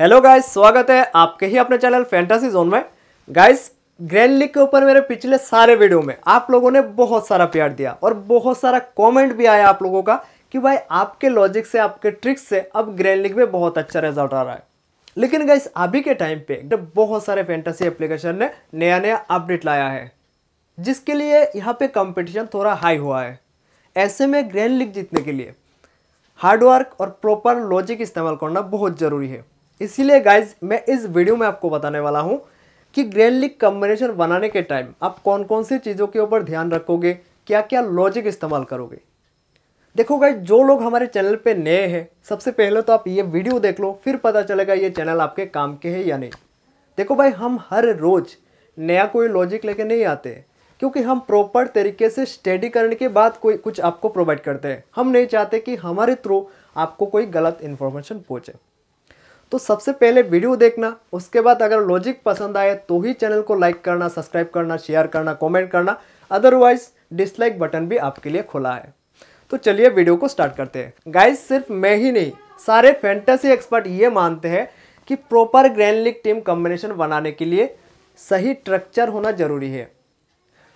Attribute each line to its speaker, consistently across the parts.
Speaker 1: hello guys स्वागत है आपके ही अपने चैनल फैंटासी जोन में गाइस ग्रैंड लीग के ऊपर मेरे पिछले सारे वीडियो में आप लोगों ने बहुत सारा प्यार दिया और बहुत सारा कमेंट भी आया आप लोगों का कि भाई आपके लॉजिक से आपके ट्रिक्स से अब ग्रैंड लीग में बहुत अच्छा रिजल्ट आ रहा है लेकिन गाइस अभी के टाइम पे बहुत सारे फैंटासी एप्लीकेशन ने नया नया अपडेट लाया है जिसके लिए यहाँ पर कॉम्पिटिशन थोड़ा हाई हुआ है ऐसे में ग्रैंड लीग जीतने के लिए हार्डवर्क और प्रॉपर लॉजिक इस्तेमाल करना बहुत ज़रूरी है इसीलिए गाइज मैं इस वीडियो में आपको बताने वाला हूँ कि ग्रैंड लीग कम्बिनेशन बनाने के टाइम आप कौन कौन सी चीज़ों के ऊपर ध्यान रखोगे क्या क्या लॉजिक इस्तेमाल करोगे देखो गाइज जो लोग हमारे चैनल पे नए हैं सबसे पहले तो आप ये वीडियो देख लो फिर पता चलेगा ये चैनल आपके काम के हैं या नहीं देखो भाई हम हर रोज़ नया कोई लॉजिक लेके नहीं आते क्योंकि हम प्रॉपर तरीके से स्टडी करने के बाद कोई कुछ आपको प्रोवाइड करते हैं हम नहीं चाहते कि हमारे थ्रू आपको कोई गलत इन्फॉर्मेशन पहुँचे तो सबसे पहले वीडियो देखना उसके बाद अगर लॉजिक पसंद आए तो ही चैनल को लाइक करना सब्सक्राइब करना शेयर करना कमेंट करना अदरवाइज डिसलाइक बटन भी आपके लिए खुला है तो चलिए वीडियो को स्टार्ट करते हैं गाइज सिर्फ मैं ही नहीं सारे फैंटेसी एक्सपर्ट ये मानते हैं कि proper grand league team combination बनाने के लिए सही स्ट्रक्चर होना जरूरी है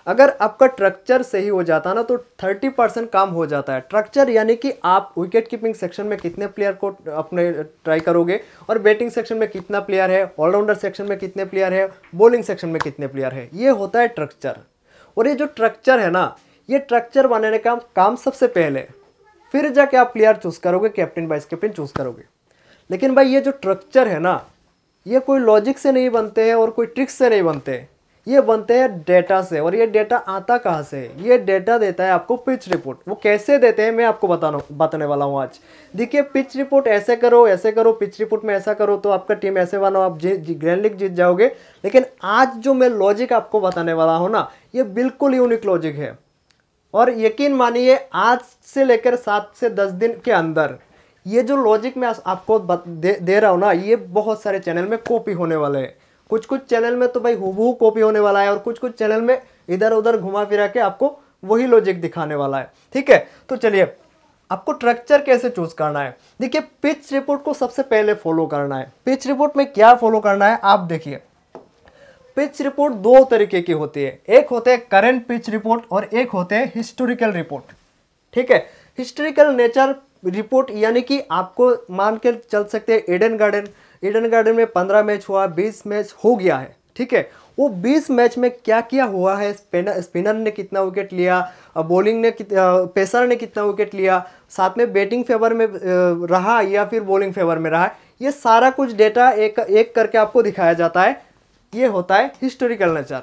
Speaker 1: अगर आपका ट्रक्चर सही हो जाता ना तो 30 परसेंट काम हो जाता है ट्रक्चर यानी कि आप विकेट कीपिंग सेक्शन में कितने प्लेयर को अपने ट्राई करोगे और बैटिंग सेक्शन में कितना प्लेयर है ऑलराउंडर सेक्शन में कितने प्लेयर है बॉलिंग सेक्शन में कितने प्लेयर है ये होता है ट्रक्चर और ये जो ट्रक्चर है ना ये ट्रक्चर बनाने का काम सबसे पहले फिर जाके आप प्लेयर चूज़ करोगे कैप्टन वाइस कैप्टन चूज़ करोगे लेकिन भाई ये जो ट्रक्चर है ना ये कोई लॉजिक से नहीं बनते हैं और कोई ट्रिक्स से नहीं बनते हैं ये बनते हैं डेटा से और ये डेटा आता कहाँ से ये डेटा देता है आपको पिच रिपोर्ट वो कैसे देते हैं मैं आपको बताना बताने वाला हूँ आज देखिए पिच रिपोर्ट ऐसे करो ऐसे करो पिच रिपोर्ट में ऐसा करो तो आपका टीम ऐसे बनाओ आप ग्रैंड लीग जीत जाओगे लेकिन आज जो मैं लॉजिक आपको बताने वाला हूँ ना ये बिल्कुल यूनिक लॉजिक है और यकीन मानिए आज से लेकर सात से दस दिन के अंदर ये जो लॉजिक मैं आपको दे, दे रहा हूँ ना ये बहुत सारे चैनल में कॉपी होने वाले हैं कुछ कुछ चैनल में तो भाई हु कॉपी होने वाला है और कुछ कुछ चैनल में इधर उधर घुमा फिरा के आपको वही लॉजिक दिखाने वाला है ठीक है तो चलिए आपको ट्रक्चर कैसे चूज करना है देखिए पिच रिपोर्ट को सबसे पहले फॉलो करना है पिच रिपोर्ट में क्या फॉलो करना है आप देखिए पिच रिपोर्ट दो तरीके की होती है एक होते हैं करेंट पिच रिपोर्ट और एक होते हैं हिस्टोरिकल रिपोर्ट ठीक है हिस्टोरिकल नेचर रिपोर्ट यानी कि आपको मान के चल सकते हैं एडन गार्डन ईडन गार्डन में पंद्रह मैच हुआ बीस मैच हो गया है ठीक है वो 20 मैच में क्या क्या हुआ है स्पिनर स्पिनर ने कितना विकेट लिया बॉलिंग ने पेसर ने कितना विकेट लिया साथ में बैटिंग फेवर में रहा या फिर बॉलिंग फेवर में रहा ये सारा कुछ डेटा एक एक करके आपको दिखाया जाता है ये होता है हिस्टोरिकल नेचर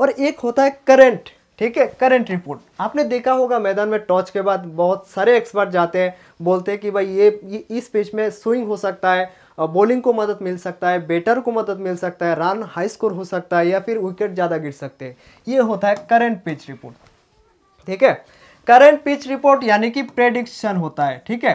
Speaker 1: और एक होता है करेंट ठीक है करंट रिपोर्ट आपने देखा होगा मैदान में टॉच के बाद बहुत सारे एक्सपर्ट जाते हैं बोलते हैं कि भाई ये, ये इस पिच में स्विंग हो सकता है बॉलिंग को मदद मिल सकता है बैटर को मदद मिल सकता है रन हाई स्कोर हो सकता है या फिर विकेट ज़्यादा गिर सकते हैं ये होता है करेंट पिच रिपोर्ट ठीक है करेंट पिच रिपोर्ट यानी कि प्रेडिक्शन होता है ठीक है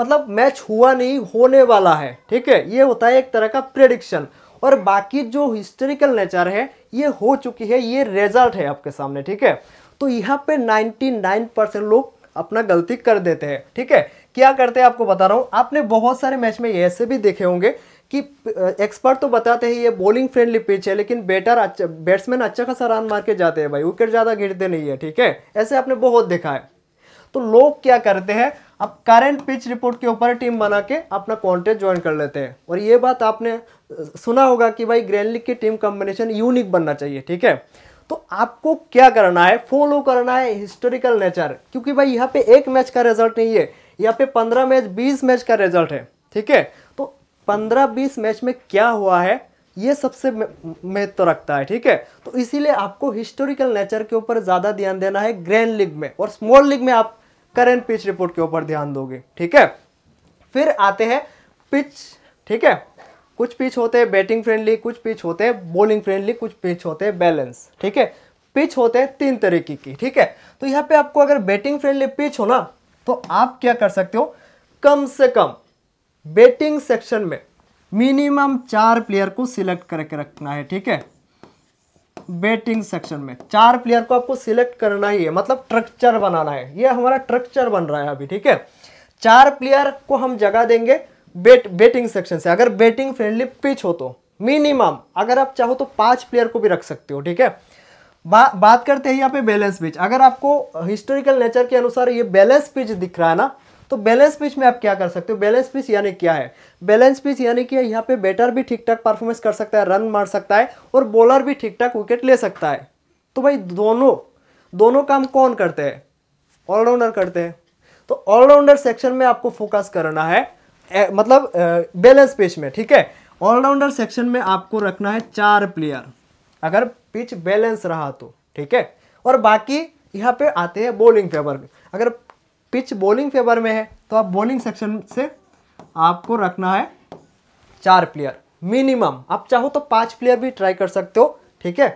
Speaker 1: मतलब मैच हुआ नहीं होने वाला है ठीक है ये होता है एक तरह का प्रेडिक्शन और बाकी जो हिस्टोरिकल नेचर है ये हो चुकी है ये रिजल्ट है आपके सामने ठीक है तो यहाँ पे 99 परसेंट लोग अपना गलती कर देते हैं ठीक है क्या करते हैं आपको बता रहा हूँ आपने बहुत सारे मैच में ऐसे भी देखे होंगे कि एक्सपर्ट तो बताते हैं ये बॉलिंग फ्रेंडली पिच है लेकिन बैटर अच्छा बैट्समैन अच्छा खासा रन मार के जाते हैं भाई विकेट ज़्यादा गिरते नहीं है ठीक है ऐसे आपने बहुत देखा है तो लोग क्या करते हैं अब करंट पिच रिपोर्ट के ऊपर टीम बना के अपना कॉन्टेस्ट ज्वाइन कर लेते हैं और ये बात आपने सुना होगा कि भाई ग्रैंड लीग की टीम कॉम्बिनेशन यूनिक बनना चाहिए ठीक है तो आपको क्या करना है फॉलो करना है हिस्टोरिकल नेचर क्योंकि भाई यहाँ पे एक मैच का रिजल्ट नहीं है यहाँ पे पंद्रह मैच बीस मैच का रिजल्ट है ठीक है तो पंद्रह बीस मैच में क्या हुआ है ये सबसे महत्व तो रखता है ठीक है तो इसीलिए आपको हिस्टोरिकल नेचर के ऊपर ज़्यादा ध्यान देना है ग्रैंड लीग में और स्मॉल लीग में आप करेंट पिच रिपोर्ट के ऊपर ध्यान दोगे ठीक है फिर आते हैं पिच ठीक है कुछ पिच होते हैं बैटिंग फ्रेंडली कुछ पिच होते हैं बॉलिंग फ्रेंडली कुछ पिच होते हैं बैलेंस ठीक है पिच होते हैं तीन तरीके की ठीक है तो यहाँ पे आपको अगर बैटिंग फ्रेंडली पिच हो ना तो आप क्या कर सकते हो कम से कम बेटिंग सेक्शन में मिनिमम चार प्लेयर को सिलेक्ट करके रखना है ठीक है बेटिंग सेक्शन में चार प्लेयर को आपको सिलेक्ट करना ही है मतलब स्ट्रक्चर बनाना है ये हमारा स्ट्रक्चर बन रहा है अभी ठीक है चार प्लेयर को हम जगह देंगे बेट बेटिंग सेक्शन से अगर बेटिंग फ्रेंडली पिच हो तो मिनिमम अगर आप चाहो तो पांच प्लेयर को भी रख सकते हो ठीक है बा, बात करते हैं यहाँ पे बैलेंस पिच अगर आपको हिस्टोरिकल नेचर के अनुसार ये बैलेंस पिच दिख रहा है ना तो बैलेंस पिच में आप क्या कर सकते हो बैलेंस पिच यानी क्या है बैलेंस पिच यानी कि यहाँ पे बैटर भी ठीक ठाक परफॉर्मेंस कर सकता है रन मार सकता है और बॉलर भी ठीक ठाक विकेट ले सकता है तो भाई दोनों दोनों काम कौन करते हैं ऑलराउंडर करते हैं तो ऑलराउंडर सेक्शन में आपको फोकस करना है ए, मतलब बैलेंस पिच में ठीक है ऑलराउंडर सेक्शन में आपको रखना है चार प्लेयर अगर पिच बैलेंस रहा तो ठीक है और बाकी यहाँ पे आते हैं बॉलिंग फेवर में अगर पिच बॉलिंग फेवर में है तो आप बॉलिंग सेक्शन से आपको रखना है चार प्लेयर मिनिमम आप चाहो तो पांच प्लेयर भी ट्राई कर सकते हो ठीक है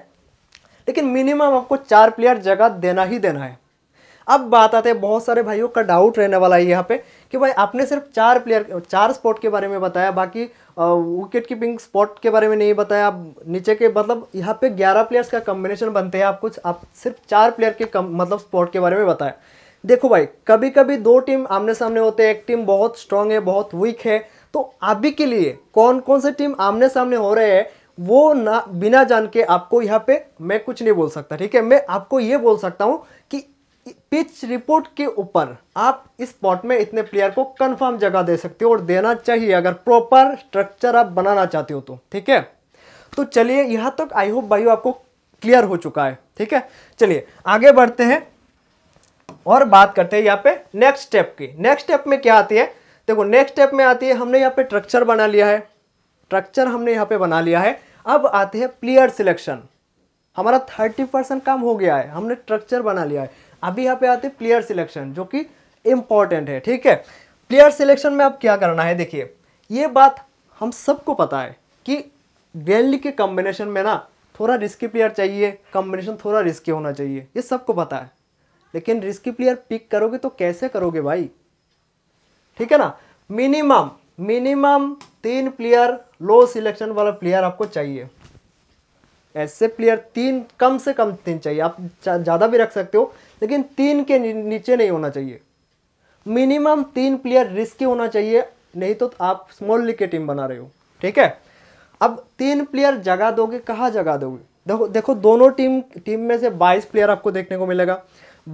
Speaker 1: लेकिन मिनिमम आपको चार प्लेयर जगह देना ही देना है अब बात आते हैं बहुत सारे भाइयों का डाउट रहने वाला है यहाँ पे कि भाई आपने सिर्फ चार प्लेयर चार स्पॉट के बारे में बताया बाकी विकेट कीपिंग स्पॉट के बारे में नहीं बताया आप नीचे के मतलब यहाँ पे ग्यारह प्लेयर्स का कॉम्बिनेशन बनते हैं आप कुछ आप सिर्फ चार प्लेयर के कम मतलब स्पॉट के बारे में बताया देखो भाई कभी कभी दो टीम आमने सामने होते हैं एक टीम बहुत स्ट्रांग है बहुत वीक है तो अभी के लिए कौन कौन से टीम आमने सामने हो रहे हैं वो ना बिना जान के आपको यहाँ पे मैं कुछ नहीं बोल सकता ठीक है मैं आपको ये बोल सकता हूँ कि पिच रिपोर्ट के ऊपर आप इस स्पॉट में इतने प्लेयर को कंफर्म जगह दे सकते हो और देना चाहिए अगर प्रॉपर स्ट्रक्चर आप बनाना चाहते हो तो ठीक है तो चलिए यहां तक आई होप भाई आपको क्लियर हो चुका है ठीक है चलिए आगे बढ़ते हैं और बात करते हैं यहाँ पे नेक्स्ट स्टेप की नेक्स्ट स्टेप में क्या आती है देखो नेक्स्ट स्टेप में आती है हमने यहाँ पे स्ट्रक्चर बना लिया है स्ट्रक्चर हमने यहाँ पे बना लिया है अब आते हैं प्लेयर सिलेक्शन हमारा थर्टी परसेंट काम हो गया है हमने स्ट्रक्चर बना लिया है अब यहाँ पे आते हैं प्लेयर सिलेक्शन जो कि इम्पॉर्टेंट है ठीक है प्लेयर सिलेक्शन में अब क्या करना है देखिए ये बात हम सबको पता है कि डेली के कॉम्बिनेशन में ना थोड़ा रिस्की प्लेयर चाहिए कॉम्बिनेशन थोड़ा रिस्की होना चाहिए ये सबको पता है लेकिन रिस्की प्लेयर पिक करोगे तो कैसे करोगे भाई ठीक है ना मिनिमम मिनिमम तीन प्लेयर लो सिलेक्शन वाला प्लेयर आपको चाहिए ऐसे प्लेयर तीन कम से कम तीन चाहिए आप ज़्यादा भी रख सकते हो लेकिन तीन के नीचे नहीं होना चाहिए मिनिमम तीन प्लेयर रिस्की होना चाहिए नहीं तो आप स्मॉल लीग की टीम बना रहे हो ठीक है अब तीन प्लेयर जगह दोगे कहाँ जगह दोगे देखो देखो दोनों टीम टीम में से 22 प्लेयर आपको देखने को मिलेगा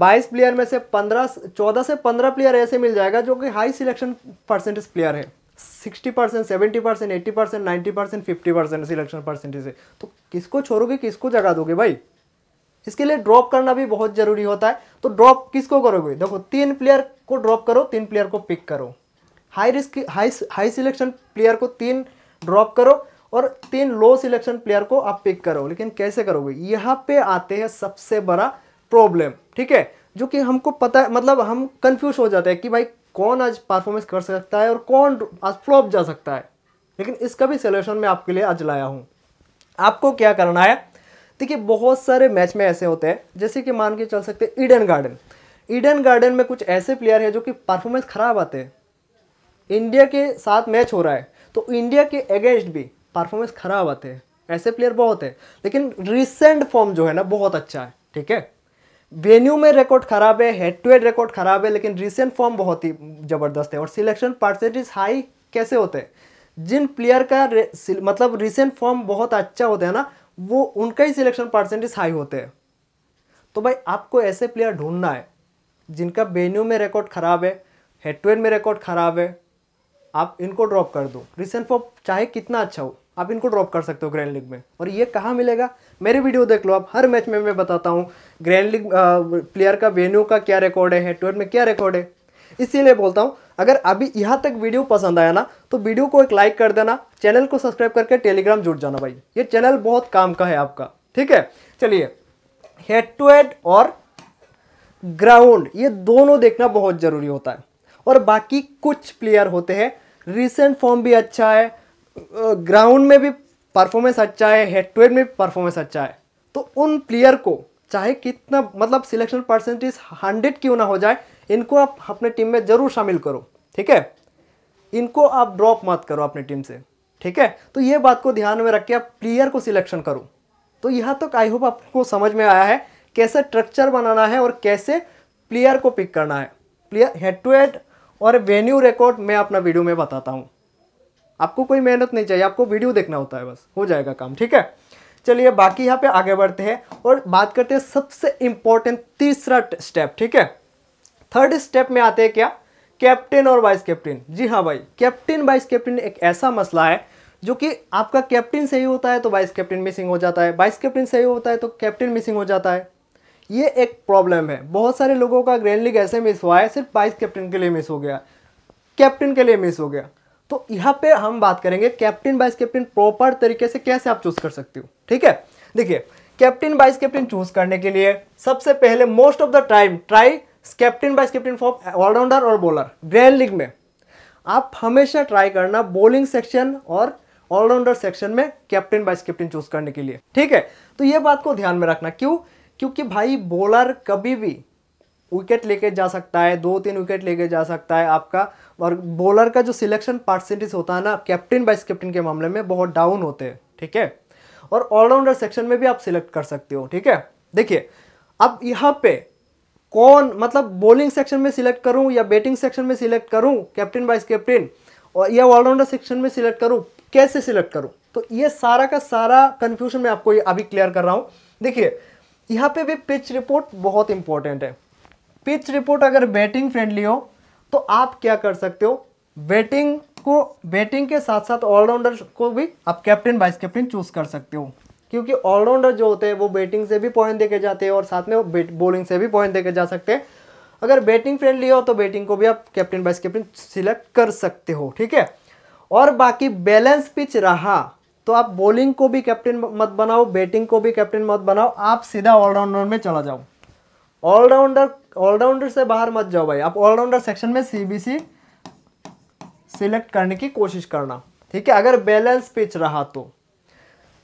Speaker 1: 22 प्लेयर में से 15 14 से 15 प्लेयर ऐसे मिल जाएगा जो कि हाई सिलेक्शन परसेंटेज प्लेयर है sixty percent seventy percent eighty percent ninety percent fifty percent selection percentage है तो किसको छोड़ोगे किसको जगा दोगे भाई इसके लिए ड्रॉप करना भी बहुत जरूरी होता है तो ड्रॉप किसको करोगे देखो तीन प्लेयर को ड्रॉप करो तीन प्लेयर को पिक करो high risk high high selection player को तीन ड्रॉप करो और तीन लो सिलेक्शन प्लेयर को आप पिक करो लेकिन कैसे करोगे यहाँ पे आते हैं सबसे बड़ा प्रॉब्लम ठीक है जो कि हमको पता है मतलब हम कंफ्यूज हो जाते हैं कि भाई कौन आज परफॉर्मेंस कर सकता है और कौन आज फ्लॉप जा सकता है लेकिन इसका भी सोल्यूशन मैं आपके लिए आज लाया हूँ आपको क्या करना है देखिए बहुत सारे मैच में ऐसे होते हैं जैसे कि मान के चल सकते हैं ईडन गार्डन ईडन गार्डन में कुछ ऐसे प्लेयर हैं जो कि परफॉर्मेंस ख़राब आते हैं इंडिया के साथ मैच हो रहा है तो इंडिया के अगेंस्ट भी परफॉर्मेंस ख़राब आते हैं ऐसे प्लेयर बहुत है लेकिन रिसेंट फॉर्म जो है ना बहुत अच्छा है ठीक है वेन्यू में रिकॉर्ड खराब है हेड टू हेड रिकॉर्ड खराब है लेकिन रिसेंट फॉर्म बहुत ही ज़बरदस्त है और सिलेक्शन परसेंटेज हाई कैसे होते हैं जिन प्लेयर का रे, मतलब रिसेंट फॉर्म बहुत अच्छा होता है ना वो उनका ही सिलेक्शन परसेंटेज हाई होते हैं तो भाई आपको ऐसे प्लेयर ढूंढना है जिनका वेन्यू में रिकॉर्ड खराब है हेड टू हेड में रिकॉर्ड खराब है आप इनको ड्रॉप कर दो रिसेंट फॉर्म चाहे कितना अच्छा हो आप इनको ड्रॉप कर सकते हो ग्रैंड लीग में और ये कहाँ मिलेगा मेरे वीडियो देख लो आप हर मैच में मैं बताता हूँ ग्रैंड लीग प्लेयर का वेन्यू का क्या रिकॉर्ड है ट्वेल्व में क्या रिकॉर्ड है इसीलिए बोलता हूँ अगर अभी यहाँ तक वीडियो पसंद आया ना तो वीडियो को एक लाइक कर देना चैनल को सब्सक्राइब करके टेलीग्राम जुड़ जाना भाई ये चैनल बहुत काम का है आपका ठीक है चलिए हेड टू हेड और ग्राउंड ये दोनों देखना बहुत ज़रूरी होता है और बाकी कुछ प्लेयर होते हैं रिसेंट फॉर्म भी अच्छा है ग्राउंड में भी परफॉर्मेंस अच्छा है हेड टू हेड में परफॉर्मेंस अच्छा है तो उन प्लेयर को चाहे कितना मतलब सिलेक्शन परसेंटेज हंड्रेड क्यों ना हो जाए इनको आप अपने टीम में ज़रूर शामिल करो ठीक है इनको आप ड्रॉप मत करो अपनी टीम से ठीक है तो ये बात को ध्यान में रख के आप प्लेयर को सिलेक्शन करो तो यहाँ तक आई होप आपको समझ में आया है कैसे स्ट्रक्चर बनाना है और कैसे प्लेयर को पिक करना है प्लेयर हेड टू हेड और वेन्यू रिकॉर्ड मैं अपना वीडियो में बताता हूँ आपको कोई मेहनत नहीं चाहिए आपको वीडियो देखना होता है बस हो जाएगा काम ठीक है चलिए बाकी यहाँ पे आगे बढ़ते हैं और बात करते हैं सबसे इंपॉर्टेंट तीसरा स्टेप ठीक है थर्ड स्टेप में आते हैं क्या कैप्टन और वाइस कैप्टन जी हाँ भाई कैप्टन वाइस कैप्टन एक ऐसा मसला है जो कि आपका कैप्टन सही होता है तो वाइस कैप्टन मिसिंग हो जाता है वाइस कैप्टन सही होता है तो कैप्टन मिसिंग हो जाता है ये एक प्रॉब्लम है बहुत सारे लोगों का ग्रैंड लीग ऐसे मिस हुआ है सिर्फ वाइस कैप्टन के लिए मिस हो गया कैप्टन के लिए मिस हो गया तो यहाँ पे हम बात करेंगे कैप्टन वाइस कैप्टन प्रॉपर तरीके से कैसे आप चूज कर सकते हो ठीक है देखिए कैप्टन वाइस कैप्टन चूज करने के लिए सबसे पहले most of the time try captain vice captain for all rounder और बॉलर ग्रैंड लीग में आप हमेशा ट्राई करना बॉलिंग सेक्शन और ऑलराउंडर सेक्शन में कैप्टन वाइस कैप्टन चूज करने के लिए ठीक है तो ये बात को ध्यान में रखना क्यों क्योंकि भाई बॉलर कभी भी विकेट लेके जा सकता है दो तीन विकेट लेके जा सकता है आपका और बॉलर का जो सिलेक्शन परसेंटेज होता है ना कैप्टन वाइस कैप्टन के मामले में बहुत डाउन होते हैं ठीक है और ऑलराउंडर सेक्शन में भी आप सिलेक्ट कर सकते हो ठीक है देखिए अब यहाँ पे कौन मतलब बॉलिंग सेक्शन में सिलेक्ट करूँ या बैटिंग सेक्शन में सिलेक्ट करूँ कैप्टन वाइस कैप्टन और या ऑलराउंडर सेक्शन में सिलेक्ट करूँ कैसे सिलेक्ट करूँ तो ये सारा का सारा कन्फ्यूजन मैं आपको अभी क्लियर कर रहा हूँ देखिए यहाँ पे भी पिच रिपोर्ट बहुत इंपॉर्टेंट है पिच रिपोर्ट अगर बैटिंग फ्रेंडली हो तो आप क्या कर सकते हो बैटिंग को बैटिंग के साथ साथ ऑलराउंडर को भी आप कैप्टन वाइस कैप्टन चूज कर सकते हो क्योंकि ऑलराउंडर जो होते हैं वो बैटिंग से भी पॉइंट देके जाते हैं और साथ में वो बॉलिंग से भी पॉइंट देके जा सकते हैं अगर बैटिंग फ्रेंडली हो तो बैटिंग को भी आप कैप्टन वाइस कैप्टन सिलेक्ट कर सकते हो ठीक है और बाकी बैलेंस पिच रहा तो आप बॉलिंग को भी कैप्टन मत बनाओ बैटिंग को भी कैप्टन मत बनाओ आप सीधा ऑलराउंडर में चला जाओ ऑलराउंडर ऑलराउंडर से बाहर मत जाओ भाई आप ऑलराउंडर सेक्शन में सी सिलेक्ट करने की कोशिश करना ठीक है अगर बैलेंस पिच रहा तो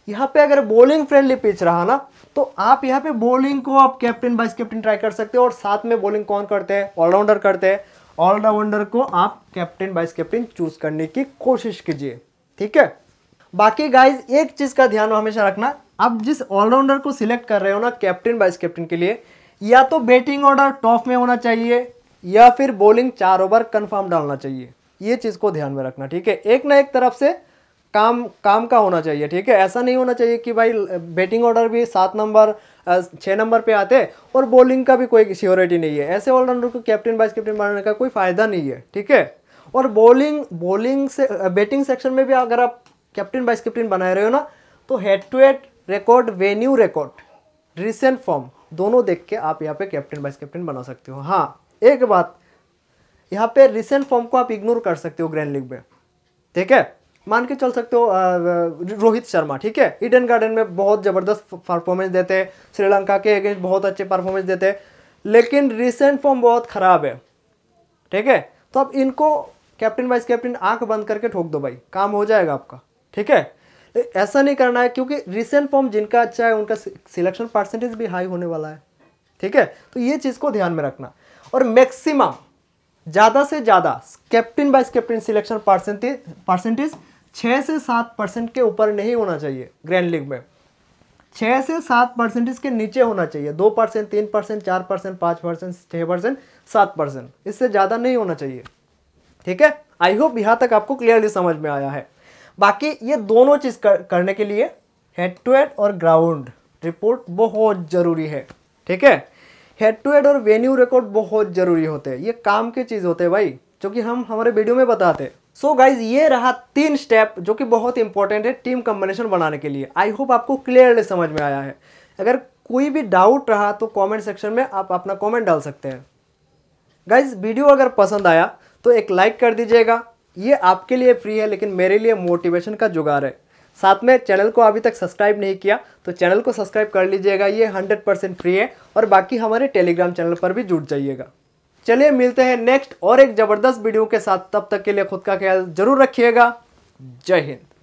Speaker 1: यहाँ पे अगर बॉलिंग फ्रेंडली पिच रहा ना तो आप यहाँ पे बॉलिंग को आप कैप्टन वाइस कैप्टन ट्राई कर सकते हो और साथ में बॉलिंग कौन करते हैं ऑलराउंडर करते हैं ऑलराउंडर को आप कैप्टन वाइस कैप्टन चूज करने की कोशिश कीजिए ठीक है बाकी गाइज एक चीज़ का ध्यान हमेशा रखना आप जिस ऑलराउंडर को सिलेक्ट कर रहे हो ना कैप्टन वाइस कैप्टन के लिए या तो बैटिंग ऑर्डर टॉप में होना चाहिए या फिर बॉलिंग चार ओवर कंफर्म डालना चाहिए ये चीज़ को ध्यान में रखना ठीक है एक ना एक तरफ से काम काम का होना चाहिए ठीक है ऐसा नहीं होना चाहिए कि भाई बैटिंग ऑर्डर भी सात नंबर छः नंबर पे आते और बॉलिंग का भी कोई श्योरिटी नहीं है ऐसे ऑलराउंडर को कैप्टन वाइस कैप्टन बनाने का कोई फ़ायदा नहीं है ठीक है और बॉलिंग बॉलिंग से बैटिंग सेक्शन में भी अगर आप कैप्टन वाइस कैप्टन बनाए रहे हो ना तो head to head record venue record recent form दोनों देख के आप यहाँ पे कैप्टन वाइस कैप्टन बना सकते हो हाँ एक बात यहाँ पे रिसेंट फॉर्म को आप इग्नोर कर सकते हो ग्रैंड लीग में ठीक है मान के चल सकते हो रोहित शर्मा ठीक है ईडन गार्डन में बहुत ज़बरदस्त परफॉर्मेंस देते हैं श्रीलंका के अगेंस्ट बहुत अच्छे परफॉर्मेंस देते हैं लेकिन रिसेंट फॉर्म बहुत ख़राब है ठीक है तो आप इनको कैप्टन वाइस कैप्टन आंख बंद करके ठोक दो भाई काम हो जाएगा आपका ठीक है ऐसा नहीं करना है क्योंकि रिसेंट फॉर्म जिनका अच्छा है उनका सिलेक्शन परसेंटेज भी हाई होने वाला है ठीक है तो ये चीज़ को ध्यान में रखना और मैक्सिमम ज़्यादा से ज़्यादा कैप्टन बाइस कैप्टन सिलेक्शन परसेंटेज परसेंटेज छः से सात परसेंट के ऊपर नहीं होना चाहिए ग्रैंड लीग में छः से सात परसेंटेज के नीचे होना चाहिए दो परसेंट तीन परसेंट चार परसेंट पाँच परसेंट छः परसेंट सात परसेंट इससे ज़्यादा नहीं होना चाहिए ठीक है आई होप यहाँ तक आपको क्लियरली समझ में आया है बाकी ये दोनों चीज़ कर, करने के लिए हेड टू हेड और ग्राउंड रिपोर्ट बहुत ज़रूरी है ठीक है हेड टू हेड और वेन्यू रिकॉर्ड बहुत ज़रूरी होते हैं ये काम की चीज़ होते हैं भाई जो कि हम हमारे वीडियो में बताते हैं सो so गाइज ये रहा तीन स्टेप जो कि बहुत इंपॉर्टेंट है टीम कम्बिनेशन बनाने के लिए आई होप आपको क्लियरली समझ में आया है अगर कोई भी डाउट रहा तो कमेंट सेक्शन में आप अपना कमेंट डाल सकते हैं गाइज वीडियो अगर पसंद आया तो एक लाइक कर दीजिएगा ये आपके लिए फ्री है लेकिन मेरे लिए मोटिवेशन का जुगाड़ है साथ में चैनल को अभी तक सब्सक्राइब नहीं किया तो चैनल को सब्सक्राइब कर लीजिएगा ये 100% फ्री है और बाकी हमारे टेलीग्राम चैनल पर भी जुट जाइएगा चलिए मिलते हैं नेक्स्ट और एक ज़बरदस्त वीडियो के साथ तब तक के लिए खुद का ख्याल जरूर रखिएगा जय हिंद